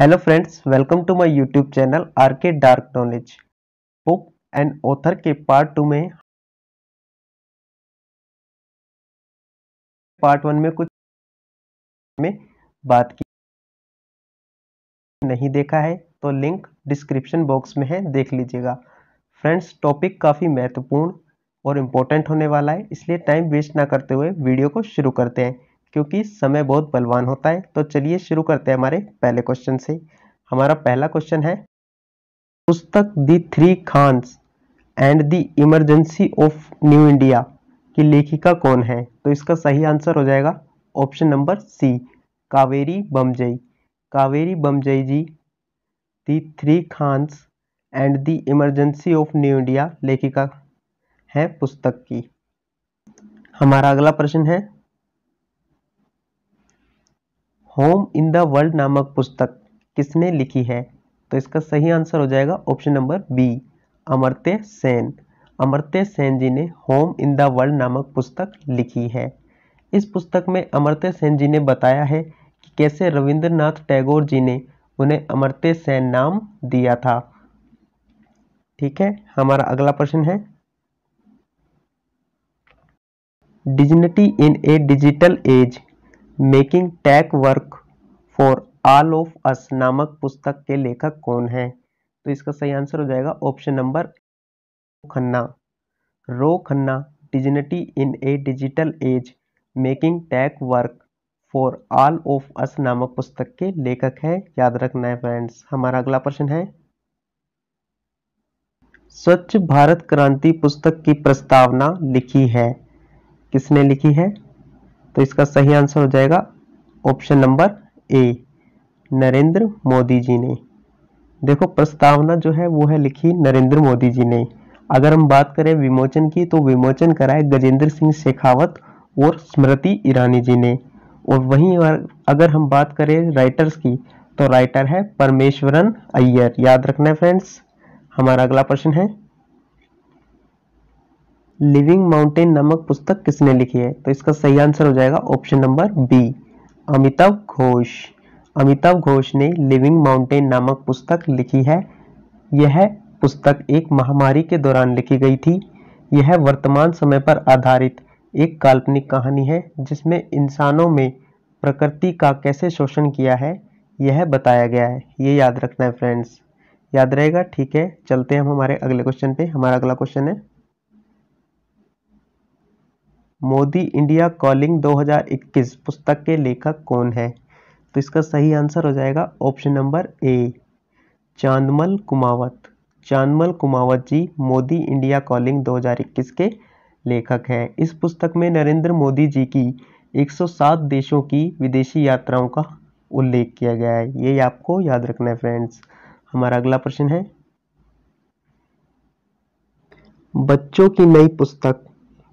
hello friends welcome to my YouTube channel R K dark knowledge book and author के part two में part one में कुछ में बात की नहीं देखा है तो लिंक डिस्क्रिप्शन बॉक्स में है देख लीजिएगा फ्रेंड्स टॉपिक काफ़ी महत्वपूर्ण और इम्पोर्टेंट होने वाला है इसलिए टाइम वेस्ट ना करते हुए वीडियो को शुरू करते हैं क्योंकि समय बहुत बलवान होता है तो चलिए शुरू करते हैं हमारे पहले क्वेश्चन से हमारा पहला क्वेश्चन है पुस्तक the three Khans and the emergency of new India की लेखिका कौन है तो इसका सही आंसर हो जाएगा option number C Kaveri Bamzai Kaveri Bamzai ji the three Khans and the emergency of new India लेखिका है पुस्तक की हमारा अगला प्रश्न है होम इन द वर्ल्ड नामक पुस्तक किसने लिखी है तो इसका सही आंसर हो जाएगा option number B Amartya Sen Amartya Sen ji ने होम इन द वर्ल्ड नामक पुस्तक लिखी है इस पुस्तक में अमर्त्य सेन जी ने बताया है कि कैसे रविंद्रनाथ टैगोर जी ने उन्हें अमर्त्य सेन नाम दिया था ठीक है हमारा अगला प्रश्न है dignity in a digital age making tech work for all of us नामक पुस्तक के लेखक कौन हैं तो इसका सही आंसर हो जाएगा option number Khanna Ro Khanna dignity in a digital age making tech work for all of us नामक पुस्तक के लेखक हैं याद रखना है फ्रेंड्स हमारा अगला प्रश्न है स्वच्छ भारत क्रांति पुस्तक की प्रस्तावना लिखी है किसने लिखी है तो इसका सही आंसर हो जाएगा option number A Narendra Modi ji ने देखो प्रस्तावना जो है वो है लिखी नरेंद्र मोदी जी ने अगर हम बात करें विमोचन की तो विमोचन कराए गजेंद्र सिंह शेखावत और स्मृति ईरानी जी ने और वहीं अगर हम बात करें राइटर्स की तो राइटर है परमेश्वरन अय्यर याद रखना है फ्रेंड्स हमारा अगला प्रश्न है लिविंग माउंटेन नामक पुस्तक किसने लिखी है तो इसका सही आंसर हो जाएगा option number B Amitav Ghosh Amitav Ghosh ने लिविंग माउंटेन नामक पुस्तक लिखी है यह पुस्तक एक महामारी के दौरान लिखी गई थी यह वर्तमान समय पर आधारित एक काल्पनिक कहानी है जिसमें इंसानों में प्रकृति का कैसे शोषण किया है यह बताया गया है ये याद रखना है फ्रेंड्स याद रहेगा ठीक है चलते हैं हम हमारे अगले क्वेश्चन पे हमारा अगला क्वेश्चन है मोदी इंडिया कॉलिंग 2021 पुस्तक के लेखक कौन है तो इसका सही आंसर हो जाएगा option number A Chandmal Kumawat Chandmal Kumawat ji Modi India calling 2021 के लेखक हैं इस पुस्तक में नरेंद्र मोदी जी की 107 देशों की विदेशी यात्राओं का उल्लेख किया गया है ये आपको याद रखना है फ्रेंड्स हमारा अगला प्रश्न है बच्चों की नई पुस्तक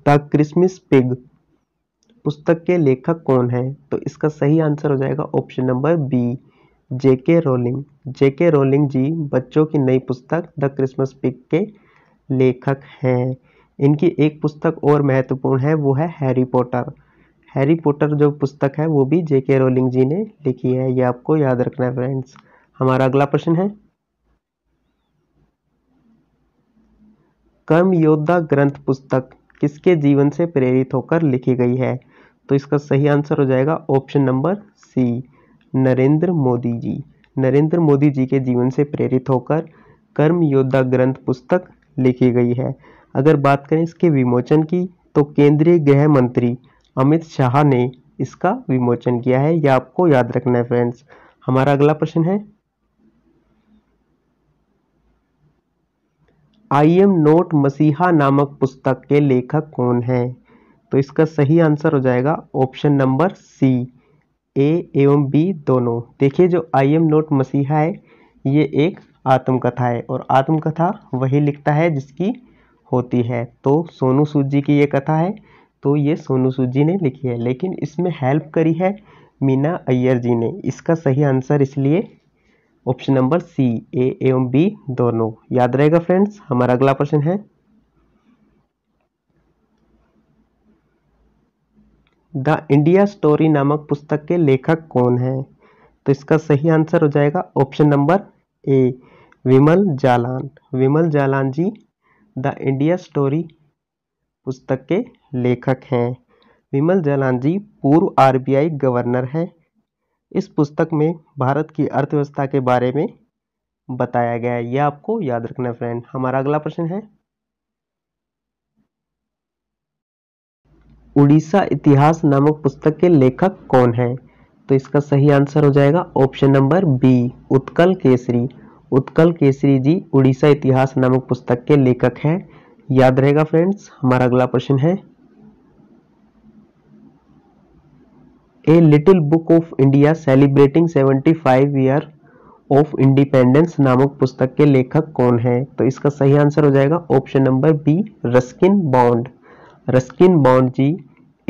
द क्रिसमस पिग पुस्तक के लेखक कौन है तो इसका सही आंसर हो जाएगा option number B J K Rowling J K Rowling ji बच्चों की नई पुस्तक द क्रिसमस पिक के लेखक हैं इनकी एक पुस्तक और महत्वपूर्ण है वो है हैरी पॉटर हैरी पॉटर जो पुस्तक है वो भी जेके रोलिंग जी ने लिखी है ये आपको याद रखना है फ्रेंड्स हमारा अगला प्रश्न है कर्म योद्धा ग्रंथ पुस्तक किसके जीवन से प्रेरित होकर लिखी गई है तो इसका सही आंसर हो जाएगा option number C Narendra Modi ji Narendra Modi ji के जीवन से प्रेरित होकर कर्म योद्धा ग्रंथ पुस्तक लिखी गई है अगर बात करें इसके विमोचन की तो केंद्रीय गृह मंत्री अमित शाह ने इसका विमोचन किया है यह या आपको याद रखना है फ्रेंड्स हमारा अगला प्रश्न है आई एम नोट मसीहा नामक पुस्तक के लेखक कौन हैं तो इसका सही आंसर हो जाएगा ऑप्शन नंबर सी ए एवं बी दोनों देखिए जो आई एम नोट मसीहा है ये एक आत्मकथा है और आत्मकथा वही लिखता है जिसकी होती है तो सोनू सूद जी की ये कथा है तो ये सोनू सूद जी ने लिखी है लेकिन इसमें हेल्प करी है मीना अय्यर जी ने इसका सही आंसर इसलिए ऑप्शन नंबर सी ए एवं बी दोनों याद रहेगा फ्रेंड्स हमारा अगला प्रश्न है द इंडिया स्टोरी नामक पुस्तक के लेखक कौन है तो इसका सही आंसर हो जाएगा option number A Bimal Jalan Bimal Jalan ji the India story पुस्तक के लेखक हैं विमल जालान जी पूर्व आरबीआई गवर्नर हैं इस पुस्तक में भारत की अर्थव्यवस्था के बारे में बताया गया है यह आपको याद रखना है फ्रेंड हमारा अगला प्रश्न है उड़ीसा इतिहास नामक पुस्तक के लेखक कौन है तो इसका सही आंसर हो जाएगा option number B Utkal Kesari Utkal Kesari ji Orissa इतिहास नामक पुस्तक के लेखक हैं याद रहेगा फ्रेंड्स हमारा अगला प्रश्न है a little book of India celebrating 75 year of independence नामक पुस्तक के लेखक कौन है तो इसका सही आंसर हो जाएगा option number B Ruskin Bond Ruskin Bond ji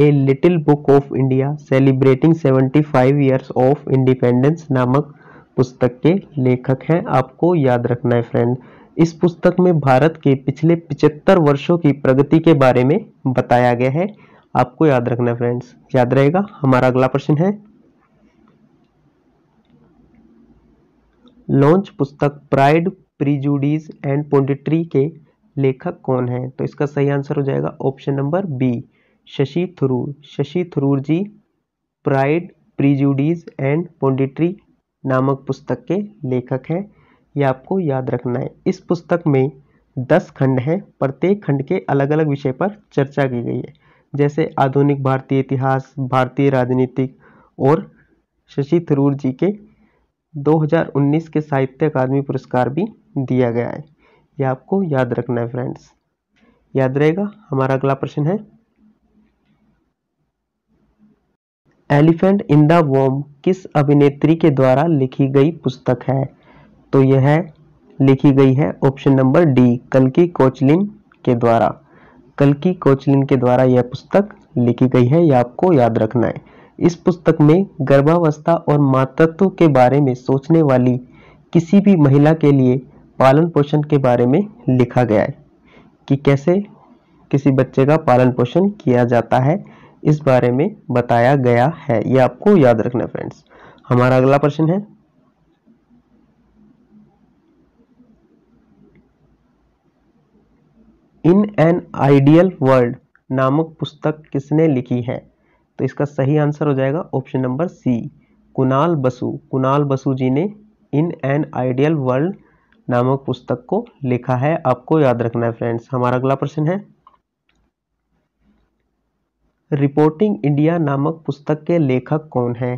a little book of India celebrating 75 year of independence नामक पुस्तक के लेखक हैं आपको याद रखना है फ्रेंड इस पुस्तक में भारत के पिछले 75 वर्षों की प्रगति के बारे में बताया गया है आपको याद रखना है फ्रेंड्स याद रहेगा हमारा अगला प्रश्न है लॉन्च पुस्तक प्राइड प्रीजुडीज एंड पोंडिट्री के लेखक कौन है तो इसका सही आंसर हो जाएगा option number B Shashi Tharoor Shashi Tharoor ji pride prejudice and punditry नामक पुस्तक के लेखक हैं यह आपको याद रखना है इस पुस्तक में दस खंड हैं प्रत्येक खंड के अलग अलग विषय पर चर्चा की गई है जैसे आधुनिक भारतीय इतिहास भारतीय राजनीतिक और शशि थरूर जी के 2019 के साहित्य अकादमी पुरस्कार भी दिया गया है यह आपको याद रखना है फ्रेंड्स याद रहेगा हमारा अगला प्रश्न है एलिफेंट इन द वॉम किस अभिनेत्री के द्वारा लिखी गई पुस्तक है तो यह लिखी गई है ऑप्शन नंबर डी कलकी कोचलिन के द्वारा कल्की कोचलिन के द्वारा यह पुस्तक लिखी गई है यह आपको याद रखना है इस पुस्तक में गर्भावस्था और मातृत्व के बारे में सोचने वाली किसी भी महिला के लिए पालन पोषण के बारे में लिखा गया है कि कैसे किसी बच्चे का पालन पोषण किया जाता है इस बारे में बताया गया है यह आपको याद रखना फ्रेंड्स हमारा अगला प्रश्न है इन एन आइडियल वर्ल्ड नामक पुस्तक किसने लिखी है तो इसका सही आंसर हो जाएगा option number C Kunal Basu Kunal Basu ji ने इन एन आइडियल वर्ल्ड नामक पुस्तक को लिखा है आपको याद रखना है फ्रेंड्स हमारा अगला प्रश्न है रिपोर्टिंग इंडिया नामक पुस्तक के लेखक कौन है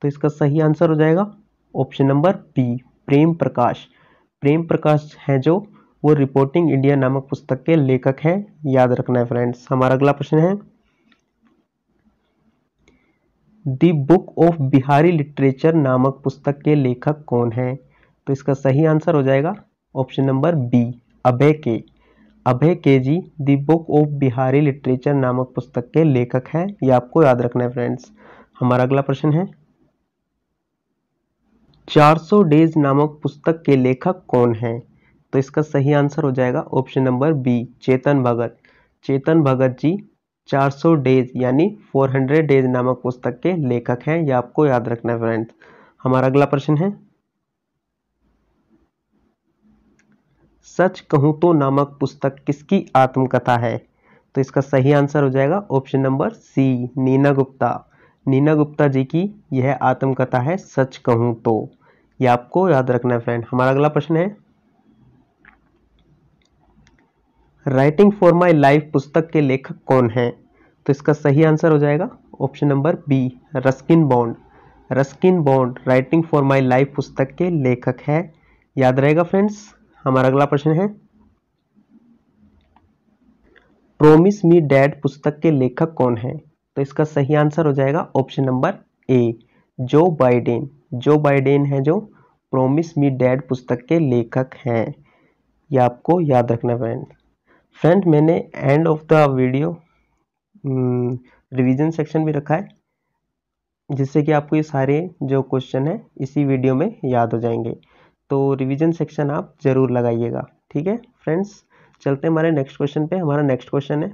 तो इसका सही आंसर हो जाएगा option number B Prem Prakash Prem Prakash हैं जो वो रिपोर्टिंग इंडिया नामक पुस्तक के लेखक हैं याद रखना है फ्रेंड्स हमारा अगला प्रश्न है the book of Bihari literature नामक पुस्तक के लेखक कौन हैं तो इसका सही आंसर हो जाएगा option number B Abhay K Abhay K ji the book of Bihari literature नामक पुस्तक के लेखक हैं ये आपको याद रखना है फ्रेंड्स हमारा अगला प्रश्न है 400 डेज नामक पुस्तक के लेखक कौन हैं तो इसका सही आंसर हो जाएगा option number B Chetan Bhagat Chetan Bhagat ji 400 days यानी 400 डेज नामक पुस्तक के लेखक हैं यह आपको याद रखना है फ्रेंड्स हमारा अगला प्रश्न है सच कहू तो नामक पुस्तक किसकी आत्मकथा है तो इसका सही आंसर हो जाएगा option number C Neena Gupta Neena Gupta ji की यह आत्मकथा है सच कहूं तो यह आपको याद रखना है फ्रेंड हमारा अगला प्रश्न है राइटिंग फॉर माई लाइफ पुस्तक के लेखक कौन हैं तो इसका सही आंसर हो जाएगा option number B Ruskin Bond Ruskin Bond writing for my life पुस्तक के लेखक है याद रहेगा फ्रेंड्स हमारा अगला प्रश्न है प्रोमिस मी डैड पुस्तक के लेखक कौन है तो इसका सही आंसर हो जाएगा ऑप्शन नंबर ए जो बाइडेन जो बाइडेन है जो प्रोमिस मी डैड पुस्तक के लेखक हैं यह आपको याद रखना फ्रेंड्स फ्रेंड मैंने end of the video revision section भी रखा है जिससे कि आपको ये सारे जो क्वेश्चन हैं इसी वीडियो में याद हो जाएंगे तो रिवीजन सेक्शन आप ज़रूर लगाइएगा ठीक है फ्रेंड्स चलते हैं हमारे नेक्स्ट क्वेश्चन पे हमारा नेक्स्ट क्वेश्चन है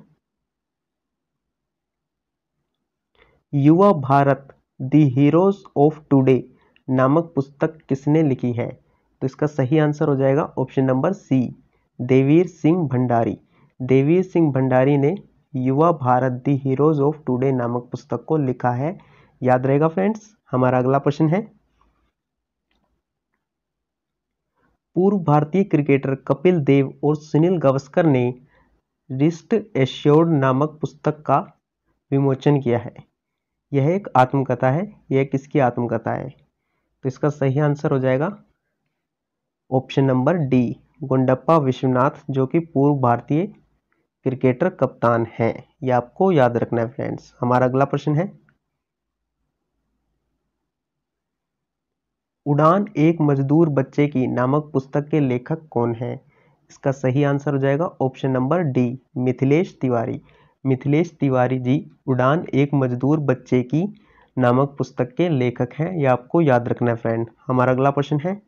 Yuva Bharat the heroes of today नामक पुस्तक किसने लिखी है तो इसका सही आंसर हो जाएगा option number C Devir Singh Bhandari Devir Singh Bhandari ने Yuva Bharat the heroes of today नामक पुस्तक को लिखा है याद रहेगा फ्रेंड्स हमारा अगला प्रश्न है पूर्व भारतीय क्रिकेटर कपिल देव और सुनील गावस्कर ने रिस्ट एश्योर्ड नामक पुस्तक का विमोचन किया है यह एक आत्मकथा है यह किसकी आत्मकथा है तो इसका सही आंसर हो जाएगा option number D Gundappa Viswanath जो कि पूर्व भारतीय क्रिकेटर कप्तान हैं यह आपको याद रखना है फ्रेंड्स हमारा अगला प्रश्न है उड़ान एक मजदूर बच्चे की नामक पुस्तक के लेखक कौन है इसका सही आंसर हो जाएगा option number D Mithilesh Tiwari Mithilesh Tiwari ji उड़ान एक मजदूर बच्चे की नामक पुस्तक के लेखक हैं यह आपको याद रखना है फ्रेंड हमारा अगला प्रश्न है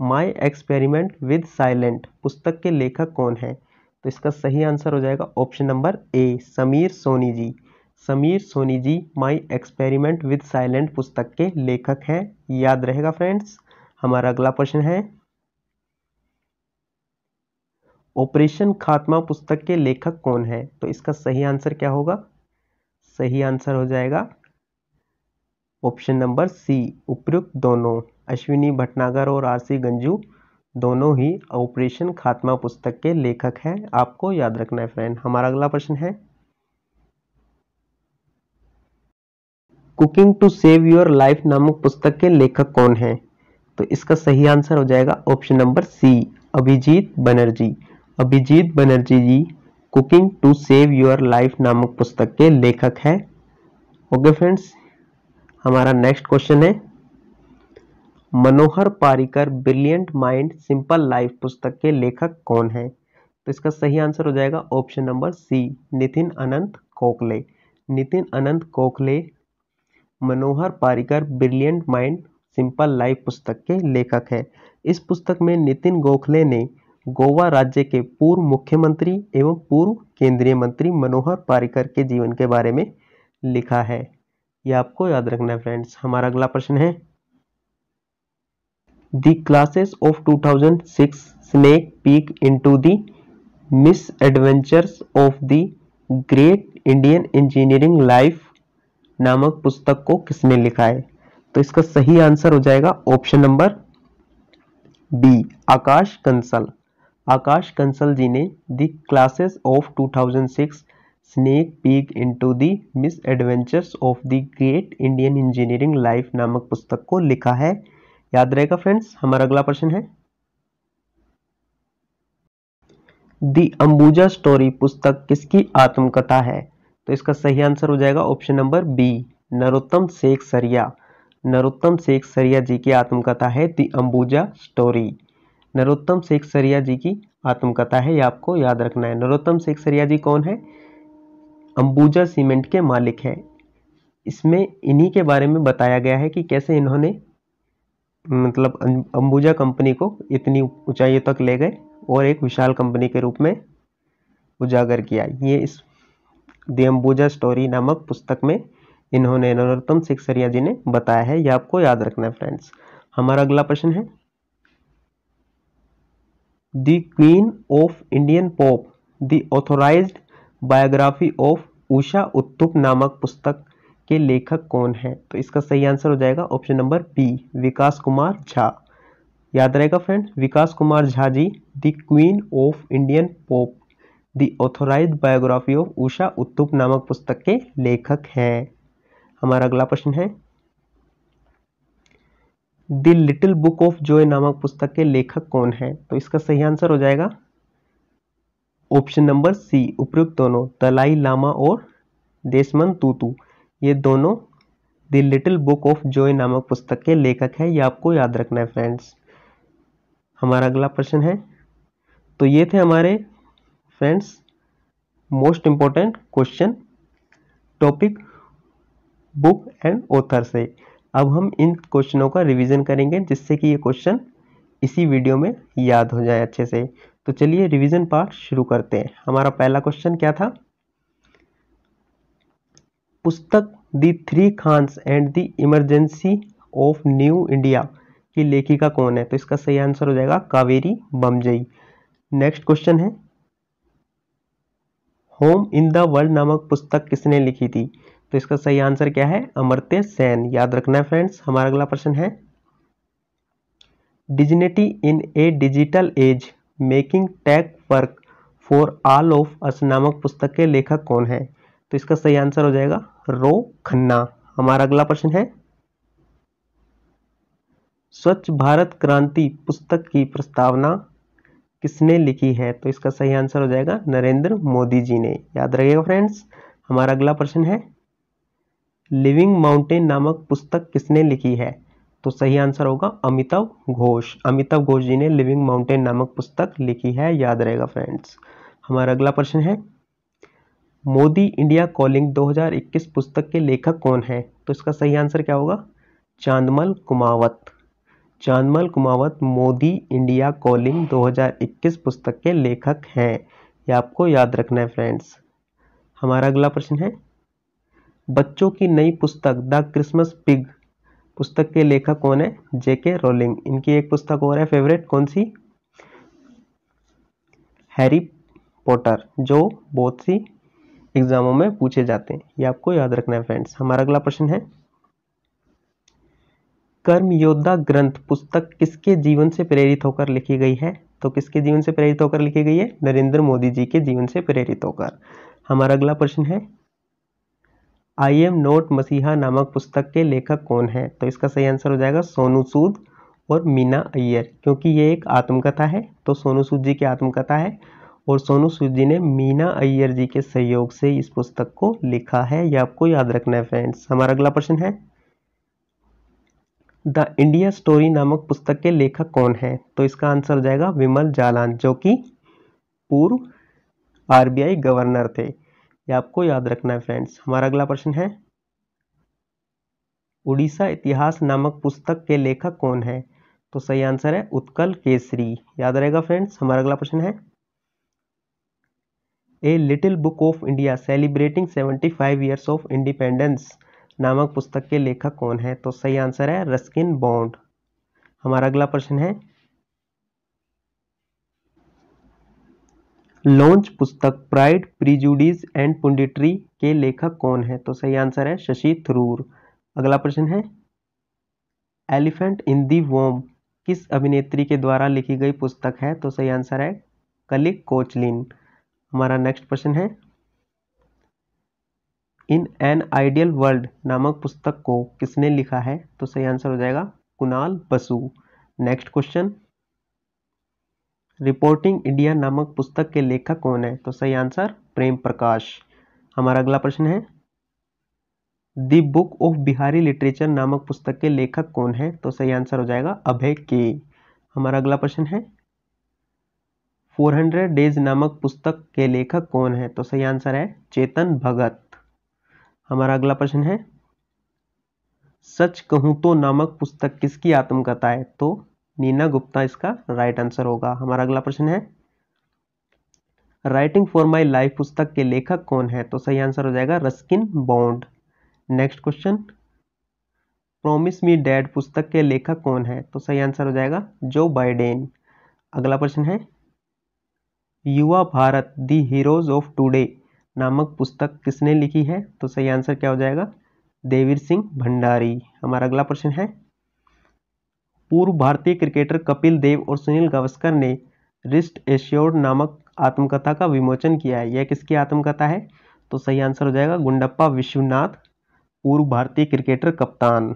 माय एक्सपेरिमेंट विद साइलेंट पुस्तक के लेखक कौन है तो इसका सही आंसर हो जाएगा option number A Sameer Soni ji Sameer Soni ji my experiment with silent पुस्तक के लेखक हैं याद रहेगा फ्रेंड्स हमारा अगला प्रश्न है ऑपरेशन खात्मा पुस्तक के लेखक कौन है तो इसका सही आंसर क्या होगा सही आंसर हो जाएगा ऑप्शन नंबर सी उपयुक्त दोनों अश्विनी भटनागर और आरसी गंजू दोनों ही ऑपरेशन खात्मा पुस्तक के लेखक हैं आपको याद रखना है फ्रेंड हमारा अगला प्रश्न है cooking to save your life नामक पुस्तक के लेखक कौन है तो इसका सही आंसर हो जाएगा option number C Abhijit Banerjee Abhijit Banerjee ji cooking to save your life नामक पुस्तक के लेखक है ओके फ्रेंड्स हमारा नेक्स्ट क्वेश्चन है Manohar Parrikar brilliant mind simple life पुस्तक के लेखक कौन है तो इसका सही आंसर हो जाएगा option number C Nitin Anant Kokle Nitin Anant Kokle Manohar Parrikar brilliant mind simple life पुस्तक के लेखक है इस पुस्तक में नितिन गोखले ने गोवा राज्य के पूर्व मुख्यमंत्री एवं पूर्व केंद्रीय मंत्री मनोहर पारिकर के जीवन के बारे में लिखा है यह आपको याद रखना है फ्रेंड्स हमारा अगला प्रश्न है the classes of 2006 snake peek into misadventures of the great Indian engineering life नामक पुस्तक को किसने लिखा है तो इसका सही आंसर हो जाएगा option number B Akash Kansal Akash Kansal ji ने the classes of 2006 snake peek into the misadventures of the great Indian engineering life नामक पुस्तक को लिखा है याद रहेगा फ्रेंड्स हमारा अगला प्रश्न है दी अंबुजा स्टोरी पुस्तक किसकी आत्मकथा है तो इसका सही आंसर हो जाएगा option number B Narottam Sekhsaria Narottam Sekhsaria ji की आत्मकथा है the Ambuja story Narottam Sekhsaria ji की आत्मकथा है ये आपको याद रखना है नरोत्तम शेख सरिया जी कौन है अंबुजा सीमेंट के मालिक है इसमें इन्हीं के बारे में बताया गया है कि कैसे इन्होंने मतलब अं-, अंबुजा कंपनी को इतनी ऊंचाइयों तक ले गए और एक विशाल कंपनी के रूप में उजागर किया ये इस दी अंबुजा स्टोरी नामक पुस्तक में इन्होंने नरोत्तम सिक्सरिया जी ने बताया है यह आपको याद रखना है फ्रेंड्स हमारा अगला प्रश्न है the queen of Indian pop the authorised biography of Usha Uthup नामक पुस्तक के लेखक कौन हैं तो इसका सही आंसर हो जाएगा option number B Vikas Kumar Jha याद रहेगा friend Vikas Kumar Jha ji the queen of Indian pop the authorise biography of Usha Uthup नामक पुस्तक के लेखक हैं हमारा अगला प्रश्न है the little book of joy नामक पुस्तक के लेखक कौन है तो इसका सही आंसर हो जाएगा ऑप्शन नंबर सी उपयुक्त दोनों दलाई लामा और देशमन तूतू ये दोनों the little book of joy नामक पुस्तक के लेखक हैं ये आपको याद रखना है फ्रेंड्स हमारा अगला प्रश्न है तो ये थे हमारे friends most important question topic book and author से अब हम इन क्वेश्चनों का रिवीजन करेंगे जिससे कि ये क्वेश्चन इसी वीडियो में याद हो जाए अच्छे से तो चलिए रिवीजन पार्ट शुरू करते हैं हमारा पहला क्वेश्चन क्या था पुस्तक the three Khans and the emergency of new India की लेखिका कौन है तो इसका सही आंसर हो जाएगा कावेरी बमजई नेक्स्ट क्वेश्चन है होम इन द वर्ल्ड नामक पुस्तक किसने लिखी थी तो इसका सही आंसर क्या है अमरते सेन याद रखना है फ्रेंड्स हमारा अगला प्रश्न है dignity in a digital age making tech work for all of us नामक पुस्तक के लेखक कौन है तो इसका सही आंसर हो जाएगा रो खन्ना हमारा अगला प्रश्न है स्वच्छ भारत क्रांति पुस्तक की प्रस्तावना किसने लिखी है तो इसका सही आंसर हो जाएगा नरेंद्र मोदी जी ने याद रखिएगा फ्रेंड्स हमारा अगला प्रश्न है लिविंग माउंटेन नामक पुस्तक किसने लिखी है तो सही आंसर होगा अमिताभ घोष अमिताभ घोष जी ने लिविंग माउंटेन नामक पुस्तक लिखी है याद रहेगा फ्रेंड्स हमारा अगला प्रश्न है मोदी इंडिया कॉलिंग 2021 पुस्तक के लेखक कौन है तो इसका सही आंसर क्या होगा चांदमल कुमावत चांदमल कुमावत मोदी इंडिया कॉलिंग 2021 पुस्तक के लेखक हैं यह आपको याद रखना है फ्रेंड्स हमारा अगला प्रश्न है बच्चों की नई पुस्तक द क्रिसमस पिग पुस्तक के लेखक कौन है जेके रोलिंग इनकी एक पुस्तक और है फेवरेट कौन सी हैरी पॉटर जो बहुत सी एग्जामों में पूछे जाते हैं ये आपको याद रखना है फ्रेंड्स हमारा अगला प्रश्न है कर्म योद्धा ग्रंथ पुस्तक किसके जीवन से प्रेरित होकर लिखी गई है तो किसके जीवन से प्रेरित होकर लिखी गई है नरेंद्र मोदी जी के जीवन से प्रेरित होकर हमारा अगला प्रश्न है आई एम नोट मसीहा नामक पुस्तक के लेखक कौन है तो इसका सही आंसर हो जाएगा सोनू सूद और मीना अय्यर क्योंकि ये एक आत्मकथा है तो सोनू सूद जी की आत्मकथा है और सोनू सूद जी ने मीना अय्यर जी के सहयोग से इस पुस्तक को लिखा है यह आपको याद रखना है फ्रेंड्स हमारा अगला प्रश्न है द इंडिया स्टोरी नामक पुस्तक के लेखक कौन है तो इसका आंसर हो जाएगा विमल जालान जो कि पूर्व आरबीआई गवर्नर थे यह आपको याद रखना है फ्रेंड्स हमारा अगला प्रश्न है उड़ीसा इतिहास नामक पुस्तक के लेखक कौन है तो सही आंसर है उत्कल केसरी याद रहेगा फ्रेंड्स हमारा अगला प्रश्न है a little book of India celebrating 75 years of independence नामक पुस्तक के लेखक कौन है तो सही आंसर है रस्किन बॉन्ड हमारा अगला प्रश्न है लॉन्च पुस्तक प्राइड प्रिजुडीज एंड पुंडिट्री के लेखक कौन है तो सही आंसर है शशि थरूर अगला प्रश्न है एलिफेंट इन दी वोम किस अभिनेत्री के द्वारा लिखी गई पुस्तक है तो सही आंसर है कलिक कोचलिन हमारा नेक्स्ट क्वेश्चन है इन एन आइडियल वर्ल्ड नामक पुस्तक को किसने लिखा है तो सही आंसर हो जाएगा Kunal Basu next question reporting India नामक पुस्तक के लेखक कौन है तो सही आंसर प्रेम प्रकाश हमारा अगला प्रश्न है the book of Bihari literature नामक पुस्तक के लेखक कौन है तो सही आंसर हो जाएगा अभय के हमारा अगला प्रश्न है 400 डेज नामक पुस्तक के लेखक कौन है तो सही आंसर है चेतन भगत हमारा अगला प्रश्न है सच कहूं तो नामक पुस्तक किसकी आत्मकथा है तो नीना गुप्ता इसका राइट आंसर होगा हमारा अगला प्रश्न है राइटिंग फॉर माई लाइफ पुस्तक के लेखक कौन है तो सही आंसर हो जाएगा Ruskin Bond next question promise me dad पुस्तक के लेखक कौन है तो सही आंसर हो जाएगा जो बाइडेन अगला प्रश्न है Yuva Bharat the heroes of today नामक पुस्तक किसने लिखी है तो सही आंसर क्या हो जाएगा देवीर सिंह भंडारी हमारा अगला प्रश्न है पूर्व भारतीय क्रिकेटर कपिल देव और सुनील गावस्कर ने रिस्ट एश्योर्ड नामक आत्मकथा का विमोचन किया है यह किसकी आत्मकथा है तो सही आंसर हो जाएगा गुंडप्पा विश्वनाथ पूर्व भारतीय क्रिकेटर कप्तान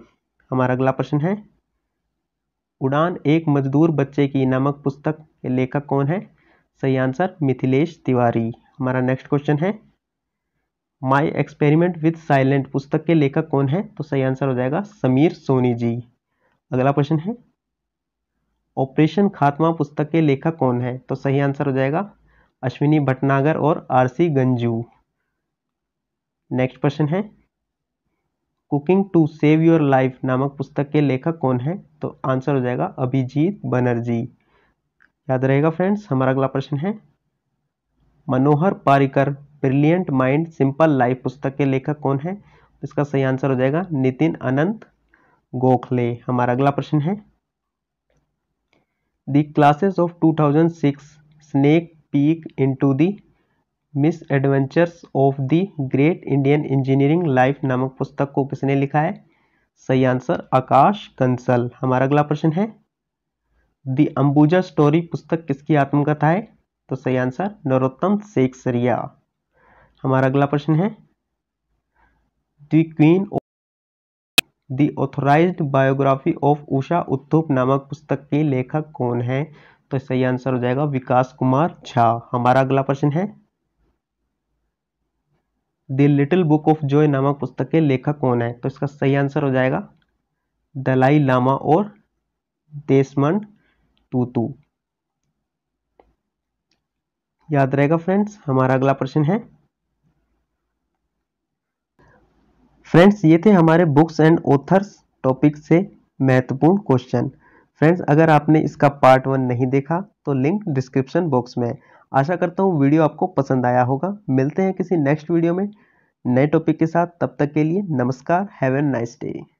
हमारा अगला प्रश्न है उड़ान एक मजदूर बच्चे की नामक पुस्तक के लेखक कौन है सही आंसर मिथिलेश तिवारी हमारा नेक्स्ट क्वेश्चन है माई एक्सपेरिमेंट विथ साइलेंट पुस्तक के लेखक कौन है तो सही आंसर हो जाएगा समीर सोनी जी अगला क्वेश्चन है ऑपरेशन खात्मा पुस्तक के लेखक कौन है तो सही आंसर हो जाएगा अश्विनी भटनागर और आरसी गंजू नेक्स्ट क्वेश्चन है cooking to save your life नामक पुस्तक के लेखक कौन है तो आंसर हो जाएगा अभिजीत बनर्जी याद रहेगा फ्रेंड्स हमारा अगला प्रश्न है Manohar Parrikar brilliant mind simple life पुस्तक के लेखक कौन है तो इसका सही आंसर हो जाएगा नितिन अनंत गोखले हमारा अगला प्रश्न है the classes of 2006 snake peek into the misadventures of the great Indian engineering life नामक पुस्तक को किसने लिखा है सही आंसर आकाश कंसल हमारा अगला प्रश्न है द अंबुजा स्टोरी पुस्तक किसकी आत्मकथा है तो सही आंसर नरोत्तम शेख सरिया हमारा अगला प्रश्न है queen the authorise biography of Usha Uthup नामक पुस्तक के लेखक कौन है तो सही आंसर हो जाएगा विकास कुमार झा हमारा अगला प्रश्न है the little book of joy नामक पुस्तक के लेखक कौन है तो इसका सही आंसर हो जाएगा दलाई लामा और देशमंड टू टू याद रहेगा फ्रेंड्स हमारा अगला प्रश्न है फ्रेंड्स ये थे हमारे बुक्स एंड ऑथर्स टॉपिक से महत्वपूर्ण क्वेश्चन फ्रेंड्स अगर आपने इसका पार्ट वन नहीं देखा तो लिंक डिस्क्रिप्शन बॉक्स में है आशा करता हूँ वीडियो आपको पसंद आया होगा मिलते हैं किसी नेक्स्ट वीडियो में नए टॉपिक के साथ तब तक के लिए नमस्कार हैव ए नाइस डे